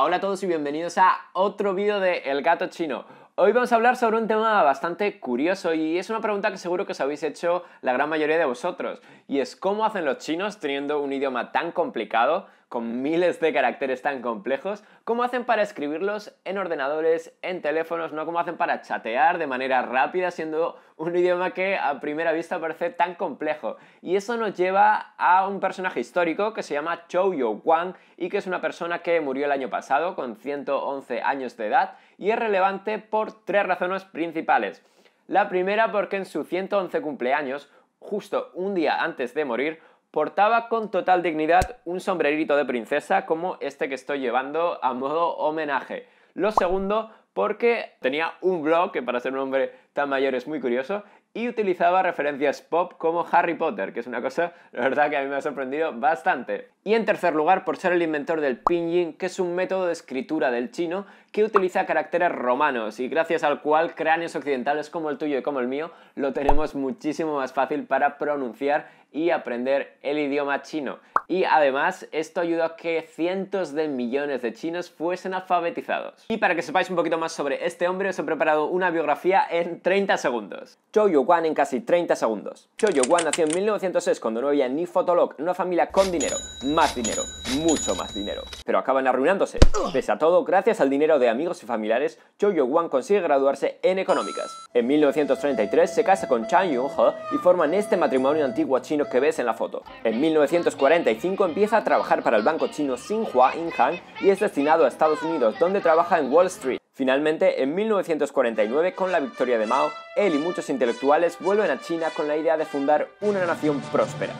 hola a todos y bienvenidos a otro vídeo de El Gato Chino. Hoy vamos a hablar sobre un tema bastante curioso y es una pregunta que seguro que os habéis hecho la gran mayoría de vosotros y es cómo hacen los chinos teniendo un idioma tan complicado con miles de caracteres tan complejos, ¿cómo hacen para escribirlos en ordenadores, en teléfonos, no cómo hacen para chatear de manera rápida siendo un idioma que a primera vista parece tan complejo? Y eso nos lleva a un personaje histórico que se llama Chou Yo wang y que es una persona que murió el año pasado con 111 años de edad y es relevante por tres razones principales. La primera porque en su 111 cumpleaños, justo un día antes de morir, Portaba con total dignidad un sombrerito de princesa como este que estoy llevando a modo homenaje. Lo segundo, porque tenía un blog que para ser un hombre tan mayor es muy curioso y utilizaba referencias pop como Harry Potter, que es una cosa, la verdad, que a mí me ha sorprendido bastante. Y en tercer lugar, por ser el inventor del pinyin, que es un método de escritura del chino que utiliza caracteres romanos y gracias al cual cráneos occidentales como el tuyo y como el mío lo tenemos muchísimo más fácil para pronunciar y aprender el idioma chino. Y además esto ayudó a que cientos de millones de chinos fuesen alfabetizados. Y para que sepáis un poquito más sobre este hombre os he preparado una biografía en 30 segundos. Zhou Yuguan en casi 30 segundos. Zhou Yuguan nació en 1906 cuando no había ni fotolog, una familia con dinero, más dinero, mucho más dinero. Pero acaban arruinándose, pese a todo, gracias al dinero de amigos y familiares, Cho Yo-wan consigue graduarse en económicas. En 1933 se casa con Chan Yun-he y forman este matrimonio antiguo chino que ves en la foto. En 1945 empieza a trabajar para el banco chino Xinhua Inhan y es destinado a Estados Unidos, donde trabaja en Wall Street. Finalmente, en 1949, con la victoria de Mao, él y muchos intelectuales vuelven a China con la idea de fundar una nación próspera.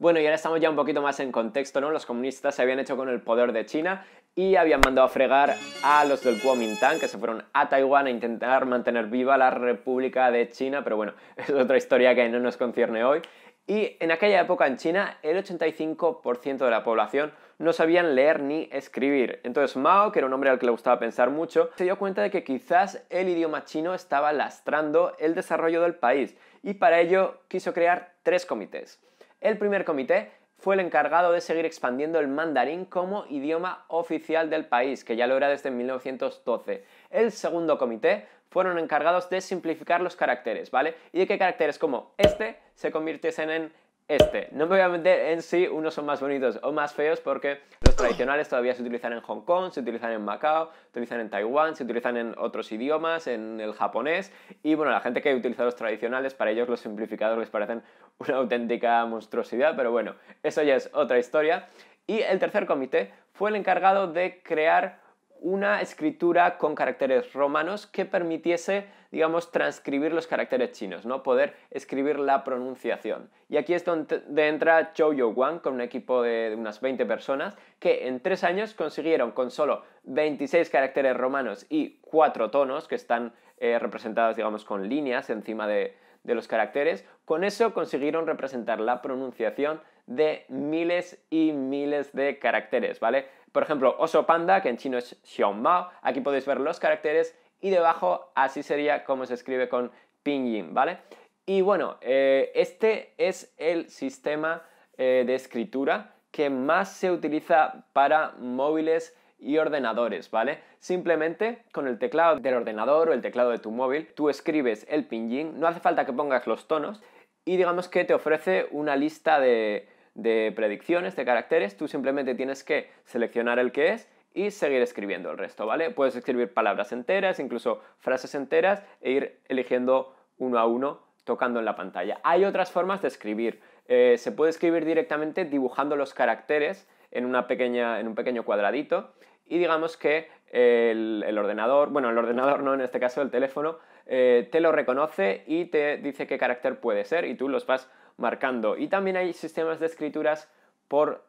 Bueno, y ahora estamos ya un poquito más en contexto, ¿no? Los comunistas se habían hecho con el poder de China y habían mandado a fregar a los del Kuomintang, que se fueron a Taiwán a intentar mantener viva la República de China, pero bueno, es otra historia que no nos concierne hoy. Y en aquella época en China, el 85% de la población no sabían leer ni escribir. Entonces Mao, que era un hombre al que le gustaba pensar mucho, se dio cuenta de que quizás el idioma chino estaba lastrando el desarrollo del país y para ello quiso crear tres comités. El primer comité fue el encargado de seguir expandiendo el mandarín como idioma oficial del país, que ya lo era desde 1912. El segundo comité fueron encargados de simplificar los caracteres, ¿vale? Y de que caracteres como este se convirtiesen en este. No me voy a meter en si unos son más bonitos o más feos porque los tradicionales todavía se utilizan en Hong Kong, se utilizan en Macao, se utilizan en Taiwán, se utilizan en otros idiomas, en el japonés. Y bueno, la gente que utiliza los tradicionales, para ellos los simplificados les parecen una auténtica monstruosidad, pero bueno, eso ya es otra historia. Y el tercer comité fue el encargado de crear una escritura con caracteres romanos que permitiese digamos, transcribir los caracteres chinos, ¿no? Poder escribir la pronunciación. Y aquí es donde entra Zhou Wang, con un equipo de unas 20 personas que en tres años consiguieron con solo 26 caracteres romanos y cuatro tonos que están eh, representados, digamos, con líneas encima de, los caracteres, con eso consiguieron representar la pronunciación de miles y miles de caracteres, ¿vale? Por ejemplo, oso panda, que en chino es mao, aquí podéis ver los caracteres y debajo así sería como se escribe con pinyin, ¿vale? Y bueno, eh, este es el sistema eh, de escritura que más se utiliza para móviles y ordenadores, ¿vale? Simplemente con el teclado del ordenador o el teclado de tu móvil, tú escribes el pinyin, no hace falta que pongas los tonos y digamos que te ofrece una lista de predicciones, de caracteres, tú simplemente tienes que seleccionar el que es y seguir escribiendo el resto, ¿vale? Puedes escribir palabras enteras, incluso frases enteras e ir eligiendo uno a uno tocando en la pantalla. Hay otras formas de escribir. Eh, se puede escribir directamente dibujando los caracteres en, una pequeña, en un pequeño cuadradito y digamos que el, ordenador, bueno, el ordenador no, en este caso el teléfono, eh, te lo reconoce y te dice qué carácter puede ser y tú los vas marcando. Y también hay sistemas de escrituras por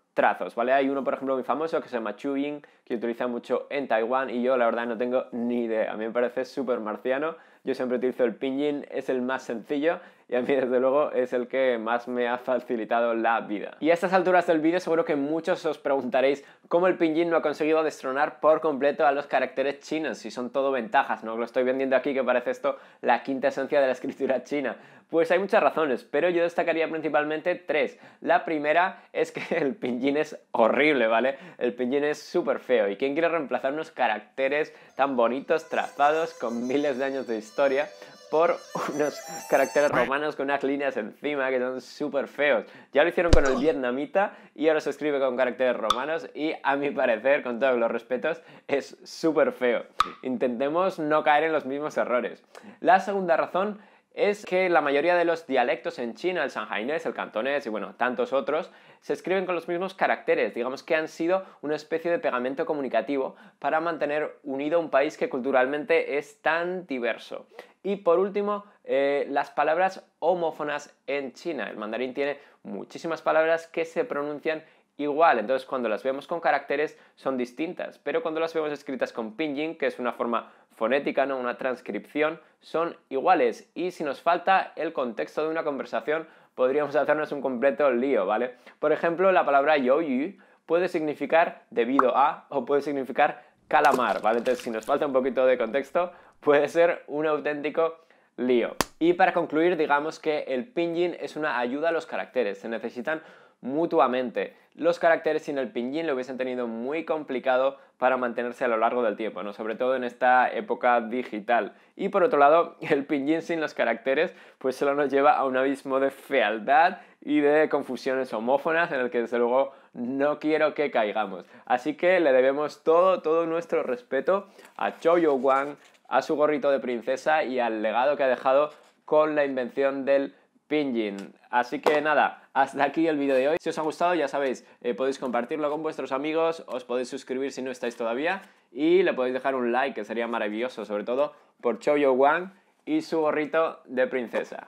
¿vale? Hay uno, por ejemplo, muy famoso que se llama Ying, que utiliza mucho en Taiwán y yo la verdad no tengo ni idea. A mí me parece súper marciano. Yo siempre utilizo el pinyin, es el más sencillo y a mí desde luego es el que más me ha facilitado la vida. Y a estas alturas del vídeo seguro que muchos os preguntaréis cómo el Pinyin no ha conseguido destronar por completo a los caracteres chinos, si son todo ventajas, ¿no? Lo estoy vendiendo aquí que parece esto la quinta esencia de la escritura china. Pues hay muchas razones, pero yo destacaría principalmente tres. La primera es que el pinyin es horrible, ¿vale? El pinyin es súper feo y ¿quién quiere reemplazar unos caracteres tan bonitos, trazados, con miles de años de historia por unos caracteres romanos con unas líneas encima que son súper feos. Ya lo hicieron con el vietnamita y ahora se escribe con caracteres romanos y a mi parecer, con todos los respetos, es súper feo. Intentemos no caer en los mismos errores. La segunda razón es que la mayoría de los dialectos en China, el sanjainés, el cantonés y bueno, tantos otros, se escriben con los mismos caracteres, digamos que han sido una especie de pegamento comunicativo para mantener unido un país que culturalmente es tan diverso. Y por último, eh, las palabras homófonas en China. El mandarín tiene muchísimas palabras que se pronuncian igual. Entonces, cuando las vemos con caracteres son distintas, pero cuando las vemos escritas con pinyin, que es una forma fonética, no una transcripción, son iguales y si nos falta el contexto de una conversación podríamos hacernos un completo lío, ¿vale? Por ejemplo, la palabra yoyu puede significar debido a o puede significar calamar, ¿vale? Entonces, si nos falta un poquito de contexto, puede ser un auténtico lío. Y para concluir, digamos que el pinyin es una ayuda a los caracteres. Se necesitan mutuamente. Los caracteres sin el pinyin lo hubiesen tenido muy complicado para mantenerse a lo largo del tiempo, ¿no? sobre todo en esta época digital. Y por otro lado, el pinyin sin los caracteres pues solo nos lleva a un abismo de fealdad y de confusiones homófonas en el que desde luego no quiero que caigamos. Así que le debemos todo, todo nuestro respeto a Choyo Wang, a su gorrito de princesa y al legado que ha dejado con la invención del Pinyin. Así que nada, hasta aquí el vídeo de hoy. Si os ha gustado, ya sabéis, eh, podéis compartirlo con vuestros amigos, os podéis suscribir si no estáis todavía y le podéis dejar un like, que sería maravilloso, sobre todo por Choyo Wang y su gorrito de princesa.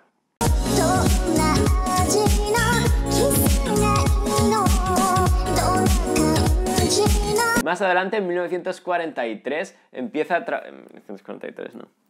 Más adelante, en 1943, empieza a... 1943, no.